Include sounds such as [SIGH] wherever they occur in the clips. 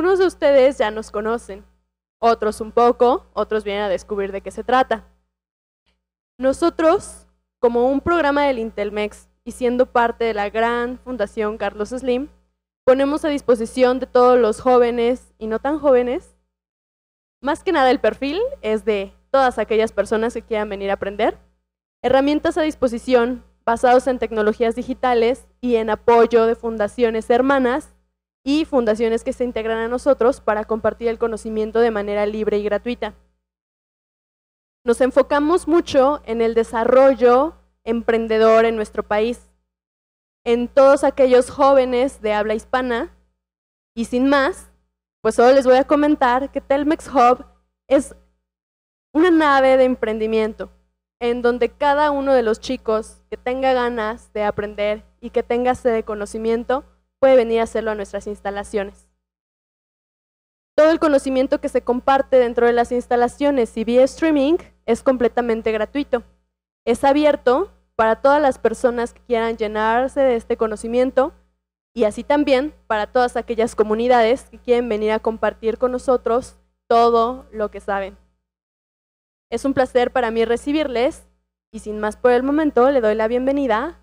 Algunos de ustedes ya nos conocen, otros un poco, otros vienen a descubrir de qué se trata. Nosotros, como un programa del Intelmex y siendo parte de la gran Fundación Carlos Slim, ponemos a disposición de todos los jóvenes y no tan jóvenes, más que nada el perfil es de todas aquellas personas que quieran venir a aprender, herramientas a disposición basados en tecnologías digitales y en apoyo de fundaciones hermanas y fundaciones que se integran a nosotros para compartir el conocimiento de manera libre y gratuita. Nos enfocamos mucho en el desarrollo emprendedor en nuestro país, en todos aquellos jóvenes de habla hispana y sin más, pues solo les voy a comentar que Telmex Hub es una nave de emprendimiento en donde cada uno de los chicos que tenga ganas de aprender y que tenga sed de conocimiento puede venir a hacerlo a nuestras instalaciones. Todo el conocimiento que se comparte dentro de las instalaciones y vía streaming es completamente gratuito. Es abierto para todas las personas que quieran llenarse de este conocimiento y así también para todas aquellas comunidades que quieren venir a compartir con nosotros todo lo que saben. Es un placer para mí recibirles y sin más por el momento le doy la bienvenida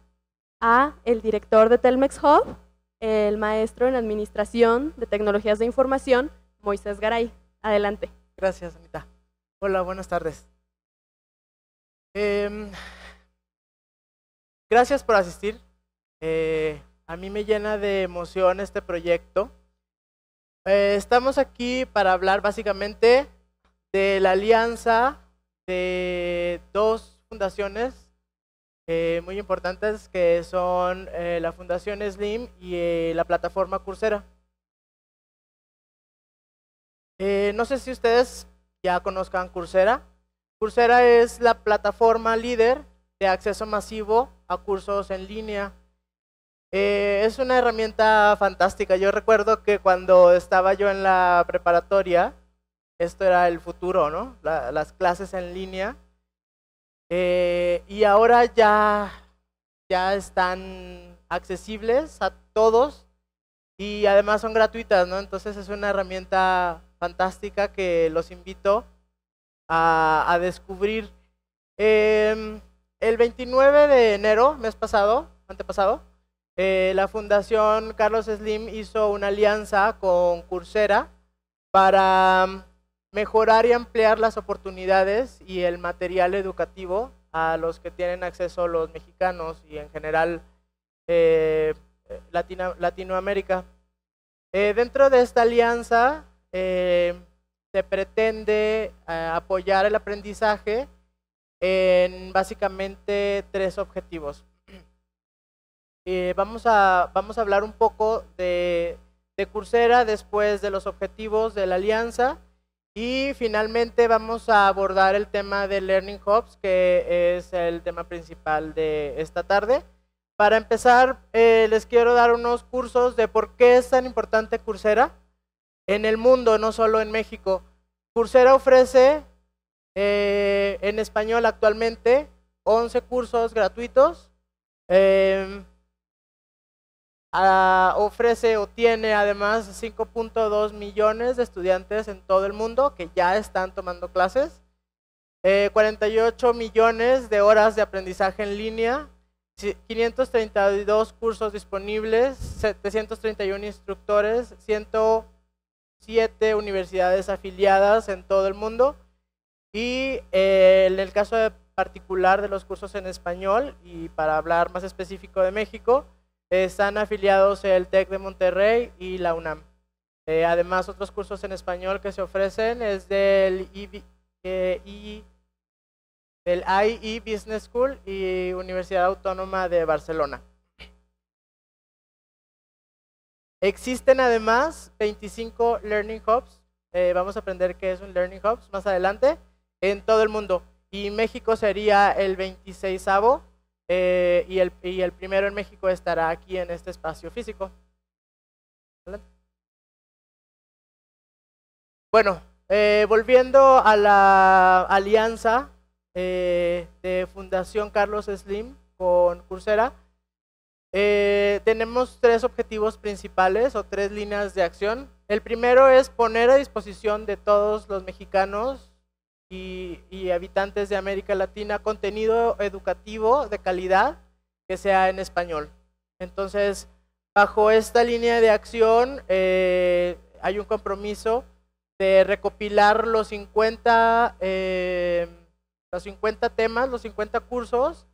a el director de Telmex Hub, el maestro en Administración de Tecnologías de Información, Moisés Garay. Adelante. Gracias, Anita. Hola, buenas tardes. Em, gracias por asistir. Eh, a mí me llena de emoción este proyecto. Eh, estamos aquí para hablar básicamente de la alianza de dos fundaciones eh, muy importantes que son eh, la Fundación Slim y eh, la plataforma Coursera. no sé si ustedes ya conozcan Coursera. Coursera es la plataforma líder de acceso masivo a cursos en línea. es una herramienta fantástica. Yo recuerdo que cuando estaba yo en la preparatoria, esto era el futuro, ¿no? las clases en línea eh, y ahora ya, ya están accesibles a todos y además son gratuitas, ¿no? Entonces es una herramienta fantástica que los invito a, descubrir. Em, el 29 de enero, mes pasado, antepasado, eh, la Fundación Carlos Slim hizo una alianza con Coursera para mejorar y ampliar las oportunidades y el material educativo a los que tienen acceso los mexicanos y en general eh, Latinoamérica. Eh, dentro de esta alianza eh, se pretende apoyar el aprendizaje en básicamente tres objetivos. [CLEARS THROAT] vamos, a, vamos a hablar un poco de, de Coursera después de los objetivos de la alianza y finalmente vamos a abordar el tema de Learning Hubs, que es el tema principal de esta tarde. Para empezar, eh, les quiero dar unos cursos de por qué es tan importante Coursera en el mundo, no solo en México. Coursera ofrece eh, en español actualmente 11 cursos gratuitos. Em, ofrece o tiene además 5.2 millones de estudiantes en todo el mundo que ya están tomando clases, 48 eh, millones de horas de aprendizaje en línea, 532 cursos disponibles, 731 instructores, 107 universidades afiliadas en todo el mundo. Y eh, en el caso particular de los cursos en español, y para hablar más específico de México, están afiliados el TEC de Monterrey y la UNAM. Eh, además, otros cursos en español que se ofrecen es del, IE eh, Business School y Universidad Autónoma de Barcelona. Existen además 25 Learning Hubs. Eh, vamos a aprender qué es un Learning Hubs más adelante en todo el mundo. Y México sería el 26avo eh, y, el, primero en México estará aquí en este espacio físico. Bueno, eh, volviendo a la alianza eh, de Fundación Carlos Slim con Coursera, tenemos tres objetivos principales o tres líneas de acción. El primero es poner a disposición de todos los mexicanos y, habitantes de América Latina contenido educativo de calidad que sea en español. Entonces, bajo esta línea de acción eh, hay un compromiso de recopilar los 50, eh, los 50 temas, los 50 cursos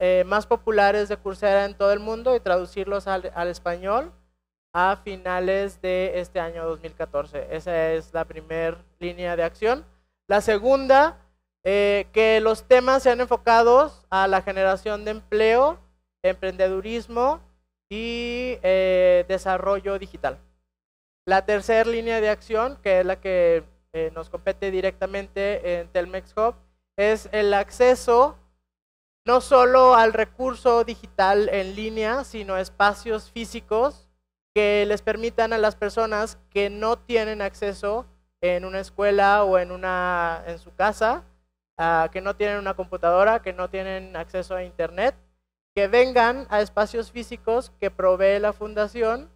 eh, más populares de Coursera en todo el mundo y traducirlos al, al español a finales de este año 2014. Esa es la primera línea de acción. La segunda, eh, que los temas sean enfocados a la generación de empleo, emprendedurismo y eh, desarrollo digital. La tercera línea de acción, que es la que eh, nos compete directamente en Telmex Hub, es el acceso no solo al recurso digital en línea, sino a espacios físicos que les permitan a las personas que no tienen acceso en una escuela o en, una, en su casa, ah, que no tienen una computadora, que no tienen acceso a Internet, que vengan a espacios físicos que provee la fundación,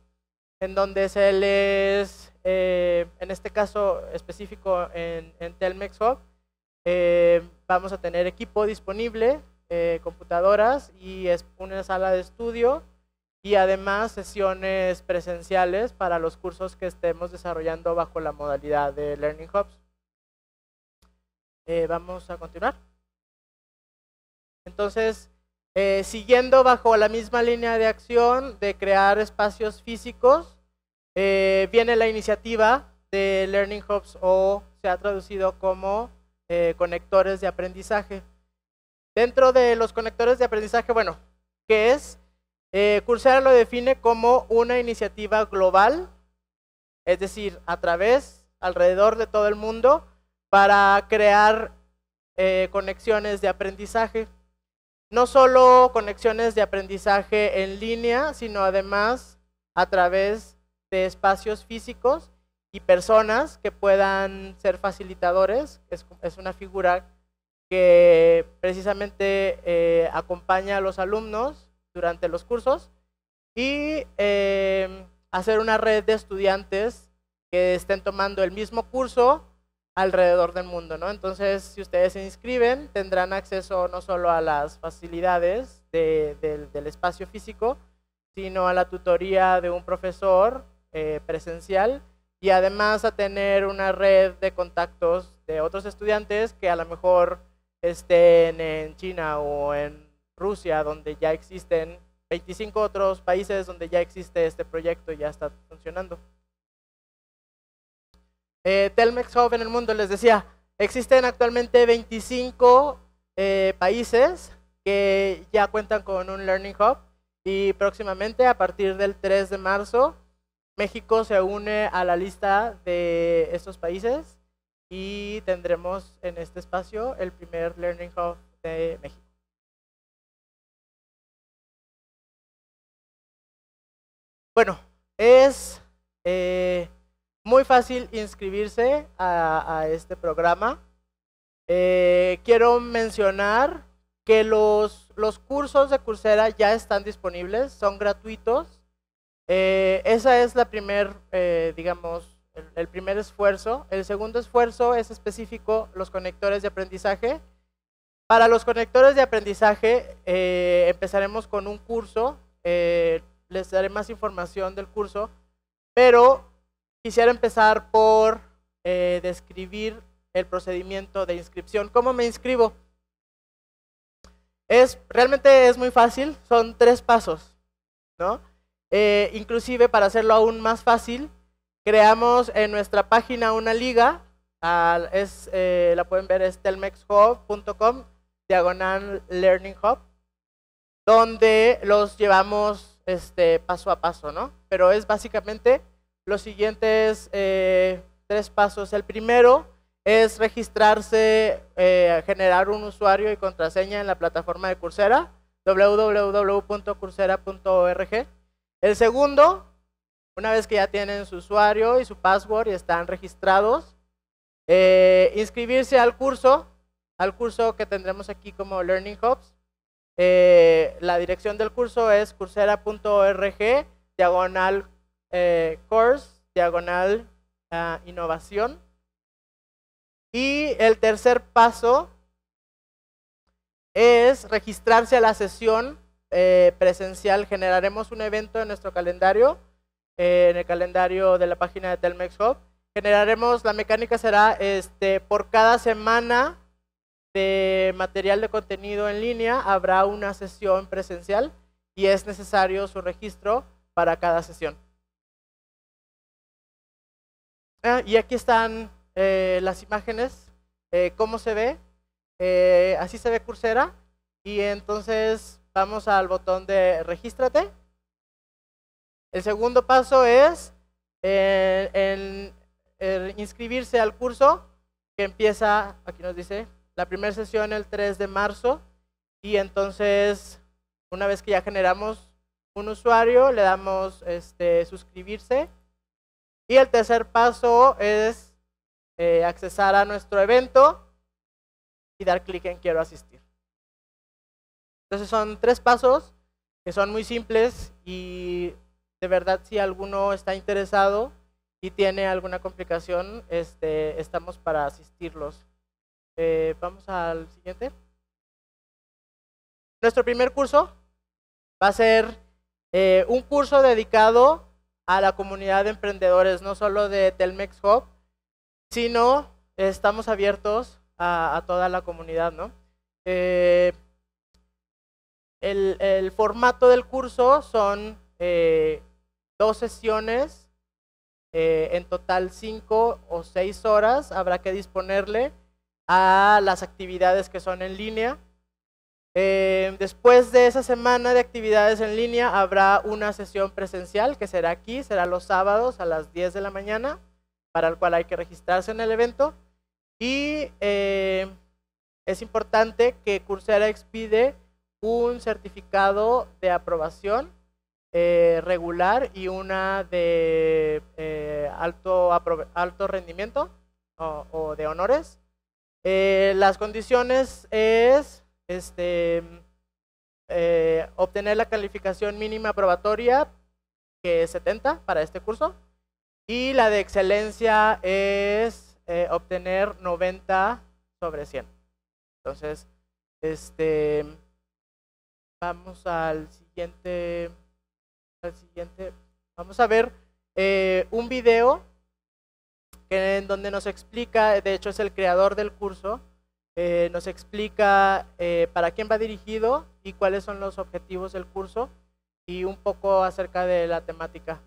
en donde se les, eh, en este caso específico en, Telmex Hub, eh, vamos a tener equipo disponible, eh, computadoras y es una sala de estudio y además sesiones presenciales para los cursos que estemos desarrollando bajo la modalidad de Learning Hubs. Eh, vamos a continuar. Entonces, eh, siguiendo bajo la misma línea de acción de crear espacios físicos, eh, viene la iniciativa de Learning Hubs o se ha traducido como conectores de aprendizaje. Dentro de los conectores de aprendizaje, bueno, ¿qué es? Eh, lo define como una iniciativa global, es decir, a través, alrededor de todo el mundo, para crear eh, conexiones de aprendizaje. No solo conexiones de aprendizaje en línea, sino además a través de espacios físicos y personas que puedan ser facilitadores. Es, una figura que precisamente eh, acompaña a los alumnos durante los cursos y eh, hacer una red de estudiantes que estén tomando el mismo curso alrededor del mundo, ¿no? Entonces, si ustedes se inscriben, tendrán acceso no solo a las facilidades del espacio físico, sino a la tutoría de un profesor eh, presencial y además a tener una red de contactos de otros estudiantes que a lo mejor estén en China o en Rusia, donde ya existen 25 otros países donde ya existe este proyecto y ya está funcionando. Eh, Telmex Hub en el mundo, les decía, existen actualmente 25 eh, países que ya cuentan con un Learning Hub y próximamente, a partir del 3 de marzo, México se une a la lista de estos países y tendremos en este espacio el primer Learning Hub de México. Bueno, es eh, muy fácil inscribirse a, este programa. Eh, quiero mencionar que los, cursos de Coursera ya están disponibles, son gratuitos. Ese eh, esa es la primer, digamos, el, primer esfuerzo. El segundo esfuerzo es específico, los conectores de aprendizaje. Para los conectores de aprendizaje empezaremos con un curso les daré más información del curso, pero quisiera empezar por eh, describir el procedimiento de inscripción. ¿Cómo me inscribo? Es, realmente es muy fácil, son tres pasos, ¿no? Eh, inclusive para hacerlo aún más fácil, creamos en nuestra página una liga, eh, la pueden ver, es telmexhub.com, diagonal Learning Hub, donde los llevamos este, paso a paso, ¿no? Pero es básicamente los siguientes eh, tres pasos. El primero es registrarse, eh, generar un usuario y contraseña en la plataforma de Coursera, www.coursera.org. El segundo, una vez que ya tienen su usuario y su password y están registrados, eh, inscribirse al curso, al curso que tendremos aquí como Learning Hubs, eh, la dirección del curso es coursera.org, diagonal eh, course, diagonal ah, innovación. Y el tercer paso es registrarse a la sesión eh, presencial. Generaremos un evento en nuestro calendario, en el calendario de la página de Telmex Hub. Generaremos, la mecánica será este, por cada semana de material de contenido en línea habrá una sesión presencial y es necesario su registro para cada sesión. Ah, y aquí están eh, las imágenes, eh, cómo se ve. Eh, así se ve Coursera. Y entonces vamos al botón de regístrate. El segundo paso es inscribirse al curso que empieza, aquí nos dice, la primera sesión el 3 de marzo y entonces una vez que ya generamos un usuario le damos este, suscribirse y el tercer paso es eh, accesar a nuestro evento y dar clic en quiero asistir. Entonces son tres pasos que son muy simples y de verdad si alguno está interesado y tiene alguna complicación, este, estamos para asistirlos. Eh, vamos al siguiente. Nuestro primer curso va a ser eh, un curso dedicado a la comunidad de emprendedores, no solo de Telmex Hub, sino estamos abiertos a, toda la comunidad, ¿no? Eh, el, formato del curso son dos sesiones, en total cinco o seis horas habrá que disponerle a las actividades que son en línea. Em, después de esa semana de actividades en línea habrá una sesión presencial que será aquí, será los sábados a las 10 de la mañana, para el cual hay que registrarse en el evento. Y em, es importante que Coursera expide un certificado de aprobación eh, regular y una de eh, alto, rendimiento o de honores eh, las condiciones es este, eh, obtener la calificación mínima probatoria, que es 70 para este curso, y la de excelencia es eh, obtener 90 sobre 100. Entonces, este, vamos al siguiente, al siguiente, vamos a ver un video en donde nos explica, de hecho es el creador del curso, eh, nos explica eh, para quién va dirigido y cuáles son los objetivos del curso y un poco acerca de la temática.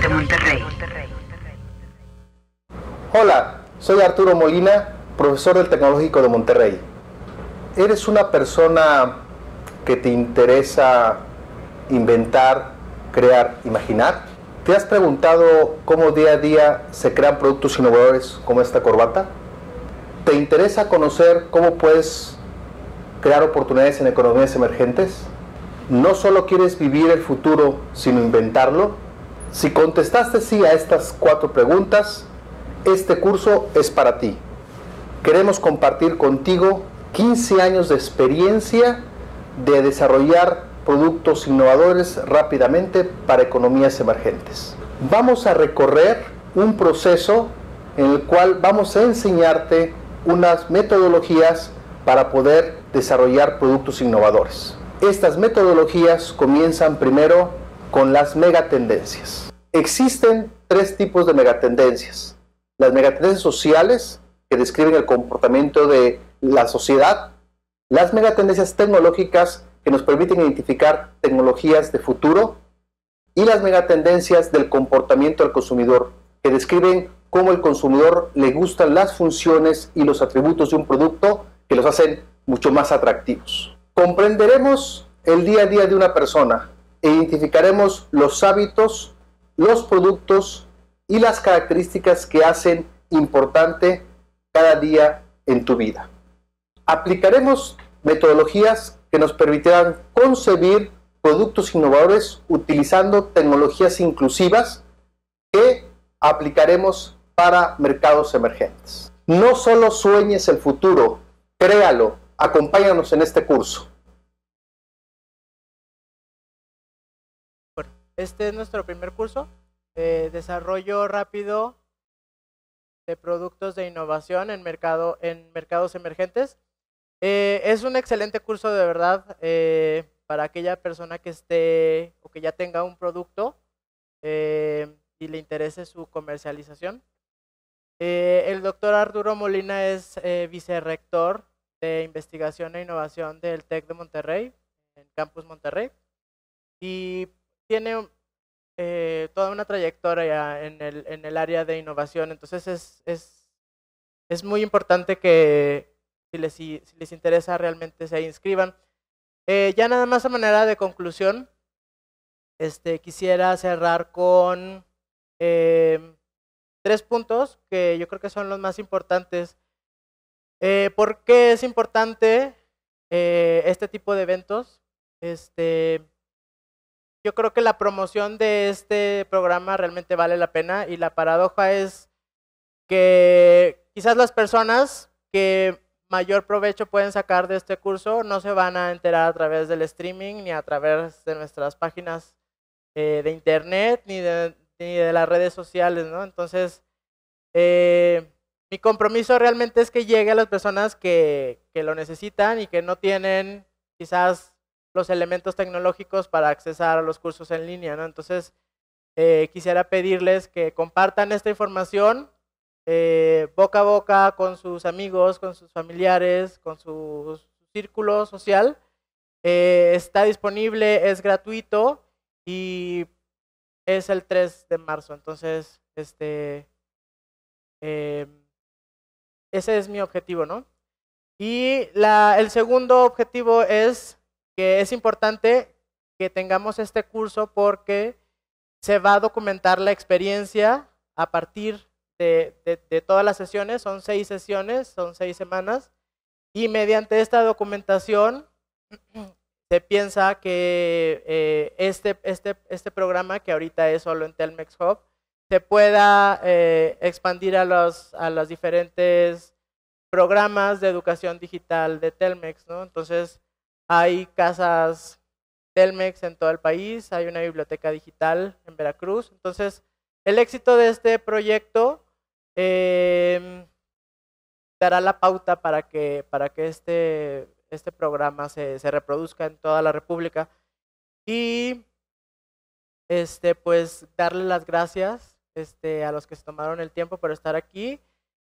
de Monterrey. Hola, soy Arturo Molina, profesor del Tecnológico de Monterrey. ¿Eres una persona que te interesa inventar, crear, imaginar? ¿Te has preguntado cómo día a día se crean productos innovadores como esta corbata? ¿Te interesa conocer cómo puedes crear oportunidades en economías emergentes? ¿No solo quieres vivir el futuro, sino inventarlo? Si contestaste sí a estas cuatro preguntas, este curso es para ti. Queremos compartir contigo 15 años de experiencia de desarrollar productos innovadores rápidamente para economías emergentes. Vamos a recorrer un proceso en el cual vamos a enseñarte unas metodologías para poder desarrollar productos innovadores. Estas metodologías comienzan primero con las megatendencias. Existen tres tipos de megatendencias. Las megatendencias sociales, que describen el comportamiento de la sociedad, las megatendencias tecnológicas, que nos permiten identificar tecnologías de futuro, y las megatendencias del comportamiento del consumidor, que describen cómo el consumidor le gustan las funciones y los atributos de un producto que los hacen mucho más atractivos. Comprenderemos el día a día de una persona, e identificaremos los hábitos, los productos y las características que hacen importante cada día en tu vida. Aplicaremos metodologías que nos permitirán concebir productos innovadores utilizando tecnologías inclusivas que aplicaremos para mercados emergentes. No solo sueñes el futuro, créalo, acompáñanos en este curso. Este es nuestro primer curso, desarrollo rápido de productos de innovación en, mercados emergentes. Eh, es un excelente curso de verdad eh, para aquella persona que esté o que ya tenga un producto eh, y le interese su comercialización. el doctor Arturo Molina es vicerrector de investigación e innovación del TEC de Monterrey, en Campus Monterrey. Y tiene eh, toda una trayectoria en el, en el, área de innovación, entonces es, es, es muy importante que si les, si les, interesa realmente se inscriban. Eh, ya nada más a manera de conclusión, este, quisiera cerrar con eh, tres puntos que yo creo que son los más importantes. porque ¿Por qué es importante este tipo de eventos? Este, yo creo que la promoción de este programa realmente vale la pena y la paradoja es que quizás las personas que mayor provecho pueden sacar de este curso no se van a enterar a través del streaming ni a través de nuestras páginas eh, de internet ni de, ni de, las redes sociales, ¿no? Entonces, eh, mi compromiso realmente es que llegue a las personas que, que lo necesitan y que no tienen quizás los elementos tecnológicos para accesar a los cursos en línea. ¿no? Entonces, eh, quisiera pedirles que compartan esta información eh, boca a boca con sus amigos, con sus familiares, con su círculo social. Eh, está disponible, es gratuito y es el 3 de marzo. Entonces, este, em, ese es mi objetivo, ¿no? Y la, el segundo objetivo es que es importante que tengamos este curso porque se va a documentar la experiencia a partir de, de, todas las sesiones, son seis sesiones, son seis semanas, y mediante esta documentación [CLEARS THROAT] se piensa que eh, este, este, este programa, que ahorita es solo en Telmex Hub, se pueda eh, expandir a los, a los diferentes programas de educación digital de Telmex, ¿no? Entonces, hay casas Telmex en todo el país, hay una biblioteca digital en Veracruz. Entonces, el éxito de este proyecto em, dará la pauta para que, para que este, este programa se, se, reproduzca en toda la República. Y este, pues darle las gracias este, a los que se tomaron el tiempo por estar aquí.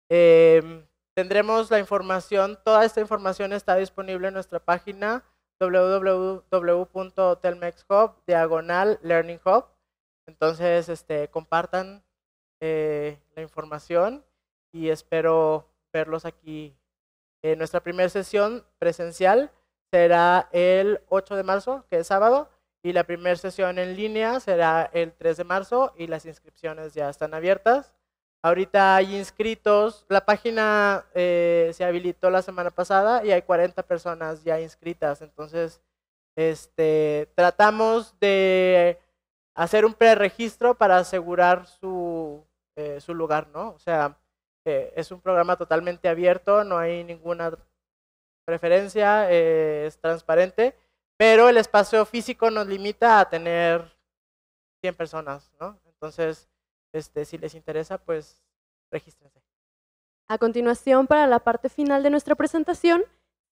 Em, tendremos la información, toda esta información está disponible en nuestra página www.telmexhub, diagonal Entonces, este, compartan eh, la información y espero verlos aquí. Eh, nuestra primera sesión presencial será el 8 de marzo, que es sábado, y la primera sesión en línea será el 3 de marzo y las inscripciones ya están abiertas. Ahorita hay inscritos, la página eh, se habilitó la semana pasada y hay 40 personas ya inscritas. Entonces, este, tratamos de hacer un preregistro para asegurar su, eh, su lugar, ¿no? O sea, eh, es un programa totalmente abierto, no hay ninguna preferencia, es transparente, pero el espacio físico nos limita a tener 100 personas, ¿no? Entonces, este, si les interesa, pues regístrense. A continuación, para la parte final de nuestra presentación,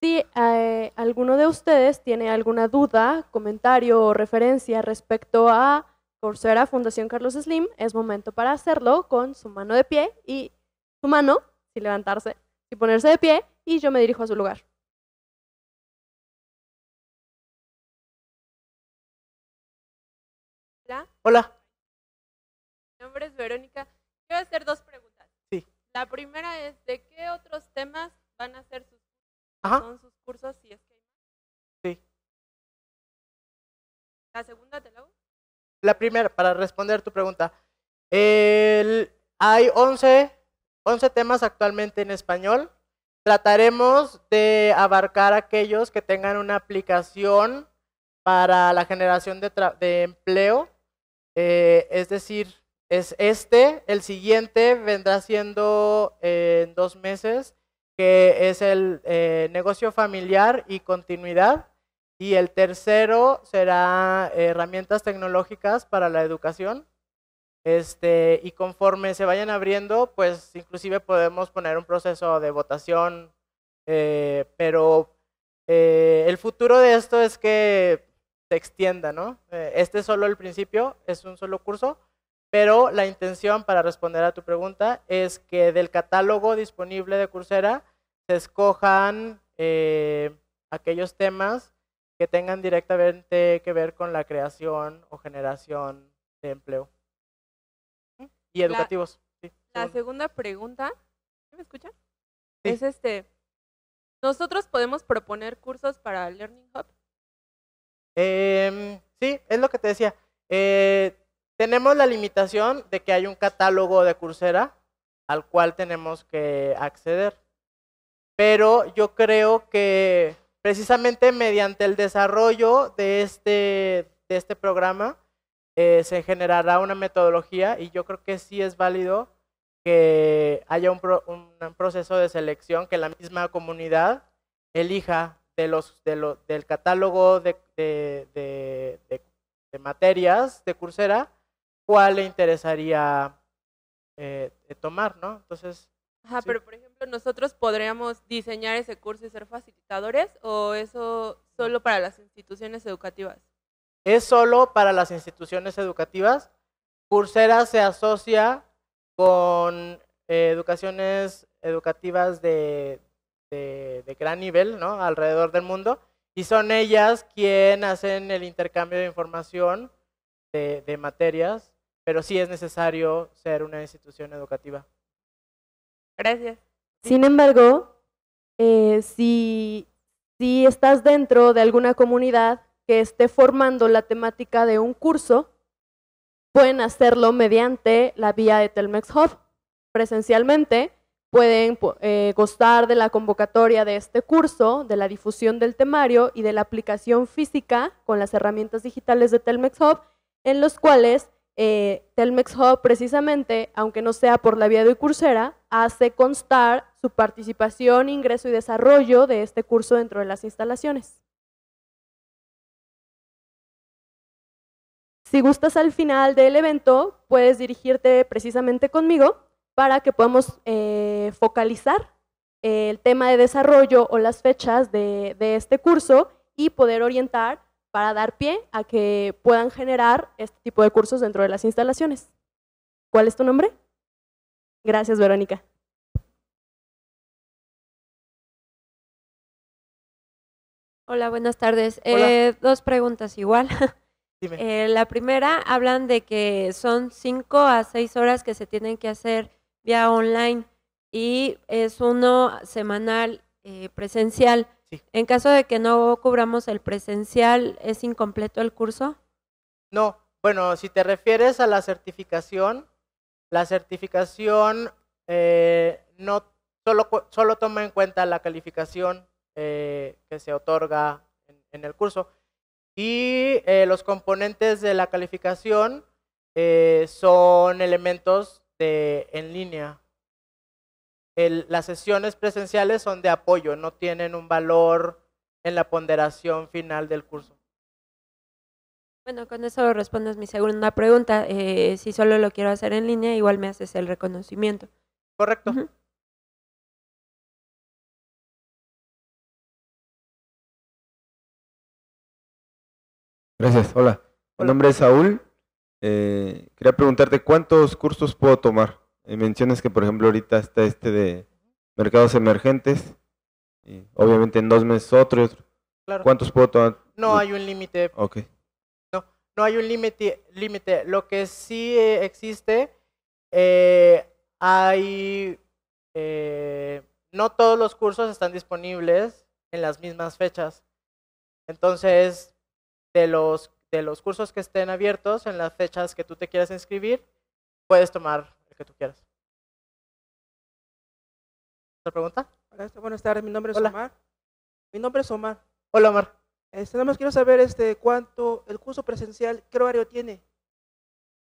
si eh, alguno de ustedes tiene alguna duda, comentario o referencia respecto a Corsera Fundación Carlos Slim, es momento para hacerlo con su mano de pie y su mano, sin levantarse, y ponerse de pie, y yo me dirijo a su lugar. Hola. Hola. Verónica, quiero hacer dos preguntas. Sí. La primera es, ¿de qué otros temas van a ser sus, sus cursos Sí. La segunda te la hago. La primera, para responder tu pregunta. hay 11, temas actualmente en español. Trataremos de abarcar aquellos que tengan una aplicación para la generación de, empleo, eh, es decir, es este. El siguiente vendrá siendo eh, en dos meses, que es el eh, negocio familiar y continuidad. Y el tercero será eh, herramientas tecnológicas para la educación. Este, y conforme se vayan abriendo, pues inclusive podemos poner un proceso de votación, pero el futuro de esto es que se extienda, ¿no? este es solo el principio, es un solo curso, pero la intención, para responder a tu pregunta, es que del catálogo disponible de Coursera se escojan eh, aquellos temas que tengan directamente que ver con la creación o generación de empleo. ¿Mm? Y educativos. La, segunda pregunta, ¿me escuchan? Es este, ¿nosotros podemos proponer cursos para Learning Hub? Em, sí, es lo que te decía. Eh, tenemos la limitación de que hay un catálogo de Coursera al cual tenemos que acceder. Pero yo creo que precisamente mediante el desarrollo de este, de este programa eh, se generará una metodología y yo creo que sí es válido que haya un, proceso de selección que la misma comunidad elija de los, de lo, del catálogo de, de, materias de Coursera cuál le interesaría eh, eh, tomar, ¿no? Entonces... Ajá, pero por ejemplo, nosotros podríamos diseñar ese curso y ser facilitadores o eso solo para las instituciones educativas? Es solo para las instituciones educativas. Coursera se asocia con eh, educaciones educativas de, de, gran nivel, ¿no? Alrededor del mundo. Y son ellas quienes hacen el intercambio de información de, de materias pero sí es necesario ser una institución educativa. Gracias. Sin embargo, eh, si, estás dentro de alguna comunidad que esté formando la temática de un curso, pueden hacerlo mediante la vía de Telmex Hub. Presencialmente pueden eh, gozar de la convocatoria de este curso, de la difusión del temario y de la aplicación física con las herramientas digitales de Telmex Hub, en los cuales eh, Telmex Hub precisamente, aunque no sea por la vía de cursera, hace constar su participación, ingreso y desarrollo de este curso dentro de las instalaciones. Si gustas al final del evento, puedes dirigirte precisamente conmigo para que podamos eh, focalizar eh, el tema de desarrollo o las fechas de este curso y poder orientar para dar pie a que puedan generar este tipo de cursos dentro de las instalaciones. ¿Cuál es tu nombre? Gracias, Verónica. Hola, buenas tardes. Eh, dos preguntas igual. [LAUGHS] Eh, la primera, hablan de que son cinco a seis horas que se tienen que hacer vía online y es uno semanal eh, presencial. En caso de que no cubramos el presencial, ¿es incompleto el curso? No, bueno, si te refieres a la certificación, la certificación eh, no solo, solo toma en cuenta la calificación eh, que se otorga en, el curso. Y eh, los componentes de la calificación son elementos de, en línea, las sesiones presenciales son de apoyo, no tienen un valor en la ponderación final del curso. Bueno, con eso respondes mi segunda pregunta. Eh, si solo lo quiero hacer en línea, igual me haces el reconocimiento. Correcto. Gracias, hola. Mi nombre es Saúl. Eh, quería preguntarte cuántos cursos puedo tomar. Eh, mencionas que, por ejemplo, ahorita está este de mercados emergentes, y obviamente en dos meses otro. ¿Cuántos puedo tomar? No hay un límite. Ok. No, no hay un límite. límite. Lo que sí eh, existe, eh, hay... no todos los cursos están disponibles en las mismas fechas. Entonces, de los, de los cursos que estén abiertos en las fechas que tú te quieras inscribir, puedes tomar que tú quieras. ¿Otra pregunta? Hola, este, buenas tardes, mi nombre es Omar. Mi nombre es Omar. Hola, Omar. Este, nada más quiero saber este, cuánto el curso presencial, ¿qué horario tiene?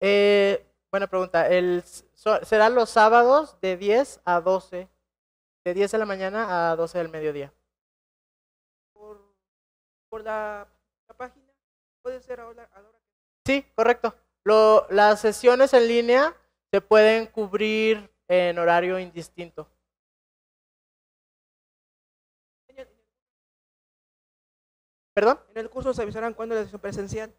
Eh, buena pregunta. El, será los sábados de 10 a 12, de 10 de la mañana a 12 del mediodía. Por, la, página, puede ser ahora? Sí, correcto. Lo, las sesiones en línea se pueden cubrir en horario indistinto. ¿Perdón? En el curso nos avisarán cuándo la sesión presencial.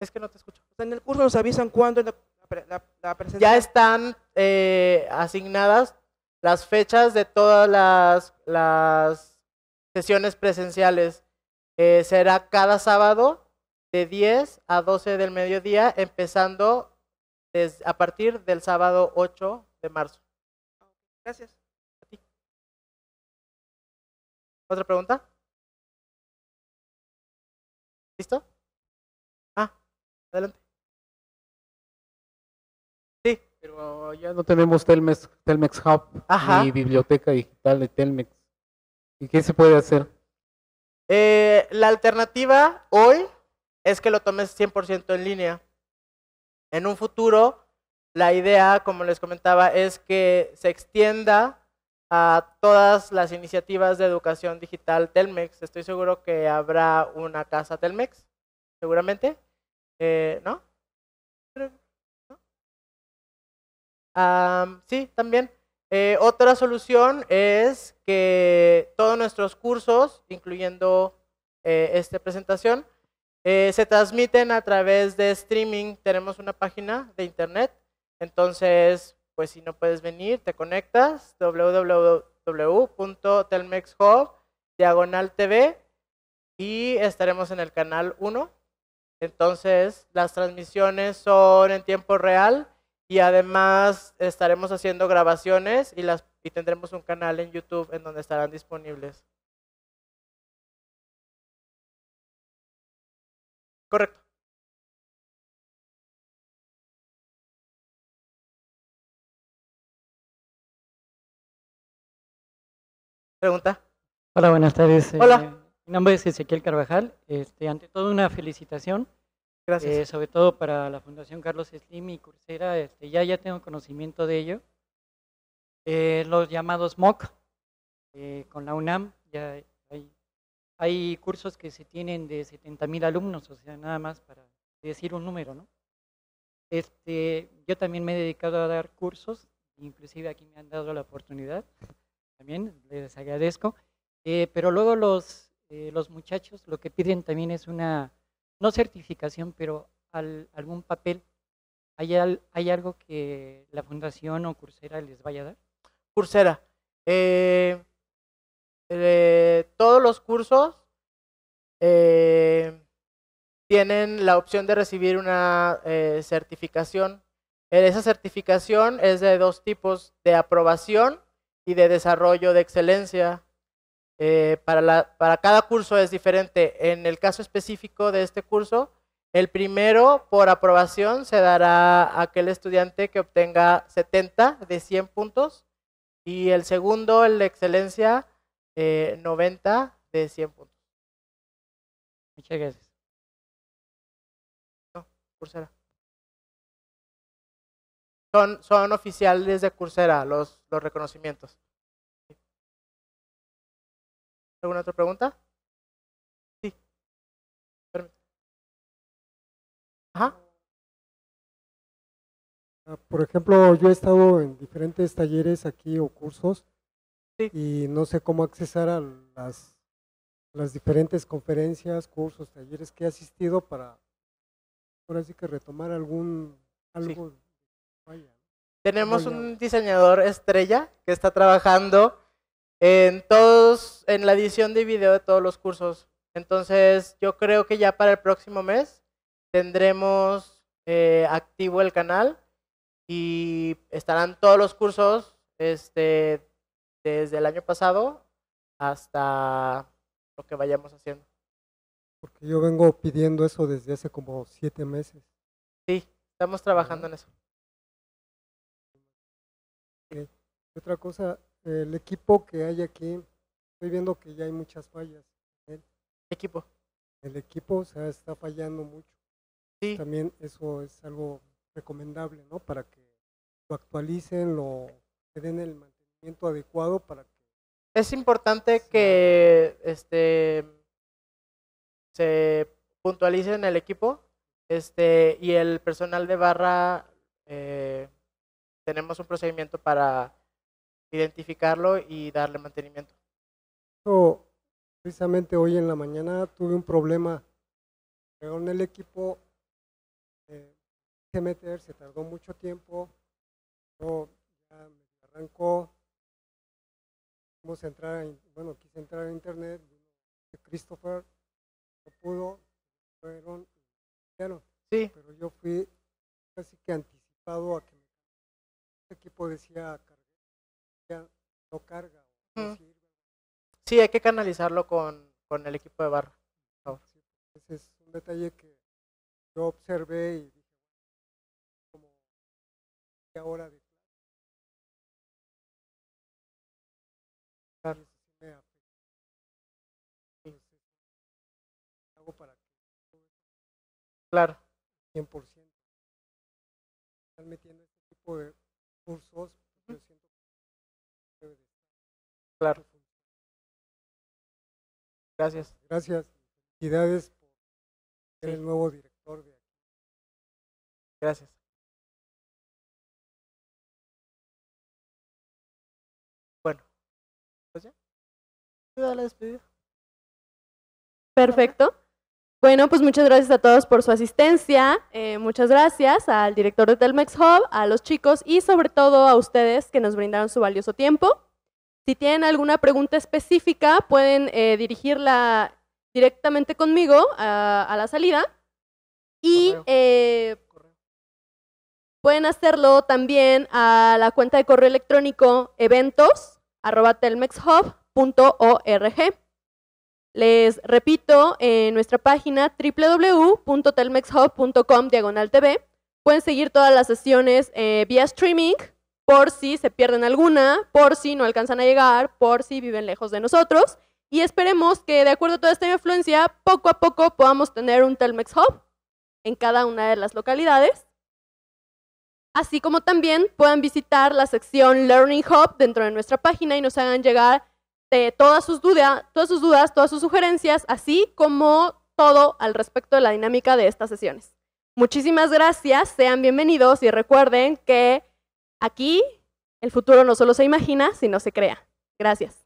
Es que no te escucho. En el curso nos avisan cuándo la, la, presencial. Ya están eh, asignadas las fechas de todas las, las sesiones presenciales. Eh, será cada sábado de 10 a 12 del mediodía, empezando a partir del sábado 8 de marzo. Gracias. A ti. ¿Otra pregunta? ¿Listo? Ah, adelante. Sí. Pero ya no tenemos Telmex, Telmex Hub ni biblioteca digital de Telmex. ¿Y qué se puede hacer? Eh, la alternativa hoy es que lo tomes 100% en línea. En un futuro, la idea, como les comentaba, es que se extienda a todas las iniciativas de educación digital Telmex. Estoy seguro que habrá una casa Telmex, seguramente. Eh, ¿No? sí, también. Eh, otra solución es que todos nuestros cursos, incluyendo eh, esta presentación, eh, se transmiten a través de streaming. Tenemos una página de internet. Entonces, pues si no puedes venir, te conectas www.telmexhub diagonal TV y estaremos en el canal 1. Entonces, las transmisiones son en tiempo real y además estaremos haciendo grabaciones y, las, y tendremos un canal en YouTube en donde estarán disponibles. Correcto. Pregunta. Hola, buenas tardes. Hola. Eh, mi nombre es Ezequiel Carvajal. Este, ante todo, una felicitación. Gracias. Eh, sobre todo para la Fundación Carlos Slim y Cursera. Este, ya, ya tengo conocimiento de ello. Eh, los llamados MOC con la UNAM. Ya, hay cursos que se tienen de 70.000 alumnos, o sea, nada más para decir un número, ¿no? Este, yo también me he dedicado a dar cursos, inclusive aquí me han dado la oportunidad, también les agradezco. Eh, pero luego los, eh, los muchachos lo que piden también es una, no certificación, pero al, algún papel. ¿Hay, ¿Hay algo que la fundación o Coursera les vaya a dar? Coursera. Eh, todos los cursos eh, tienen la opción de recibir una eh, certificación. Eh, esa certificación es de dos tipos, de aprobación y de desarrollo de excelencia. para, para cada curso es diferente. En el caso específico de este curso, el primero por aprobación se dará a aquel estudiante que obtenga 70 de 100 puntos y el segundo, el de excelencia, eh, 90 de 100 puntos. Muchas gracias. No, Coursera. Son, son oficiales de Coursera los, los reconocimientos. ¿Alguna otra pregunta? Sí. Ajá. Ah, por ejemplo, yo he estado en diferentes talleres aquí o cursos y no sé cómo accesar a las, las diferentes conferencias, cursos, talleres que he asistido para por así que retomar algún algo. Tenemos un diseñador estrella que está trabajando en todos, en la edición de video de todos los cursos. Entonces, yo creo que ya para el próximo mes tendremos eh, activo el canal y estarán todos los cursos este, desde el año pasado hasta lo que vayamos haciendo. Porque yo vengo pidiendo eso desde hace como siete meses. Sí, estamos trabajando en eso. otra cosa, el equipo que hay aquí, estoy viendo que ya hay muchas fallas. equipo? El equipo, se está fallando mucho. Sí. También eso es algo recomendable, ¿no? Para que lo actualicen, lo que den el adecuado para que... Es importante que este, se puntualice en el equipo este, y el personal de barra, eh, tenemos un procedimiento para identificarlo y darle mantenimiento. precisamente hoy en la mañana tuve un problema con el equipo, se eh, se tardó mucho tiempo, me arrancó, Vamos a entrar, en, bueno, quise entrar en internet, Christopher no pudo, fueron, sí. pero yo fui casi que anticipado a que mi equipo decía carga, no carga. Sí, hay que canalizarlo con, con el equipo de barra. Pues, ese es un detalle que yo observé y dije, como ahora Carlos, me afecta. Hago para que claro, 100%. Están metiendo este tipo de cursos, pues, yo siento que debe de Claro. Gracias. Gracias. Felicidades por ser sí. el nuevo director de aquí. Gracias. Perfecto. Bueno, pues muchas gracias a todos por su asistencia. Eh, muchas gracias al director de Telmex Hub, a los chicos y sobre todo a ustedes que nos brindaron su valioso tiempo. Si tienen alguna pregunta específica, pueden eh, dirigirla directamente conmigo a, la salida. Y eh, pueden hacerlo también a la cuenta de correo electrónico eventos arroba org Les repito, en nuestra página www.telmexhub.com diagonal TV pueden seguir todas las sesiones vía streaming por si se pierden alguna, por si no alcanzan a llegar, por si viven lejos de nosotros. Y esperemos que de acuerdo a toda esta influencia, poco a poco podamos tener un Telmex Hub en cada una de las localidades. Así como también puedan visitar la sección Learning Hub dentro de nuestra página y nos hagan llegar este, todas, sus todas sus dudas, todas sus sugerencias, así como todo al respecto de la dinámica de estas sesiones. Muchísimas gracias, sean bienvenidos y recuerden que aquí el futuro no solo se imagina, sino se crea. Gracias.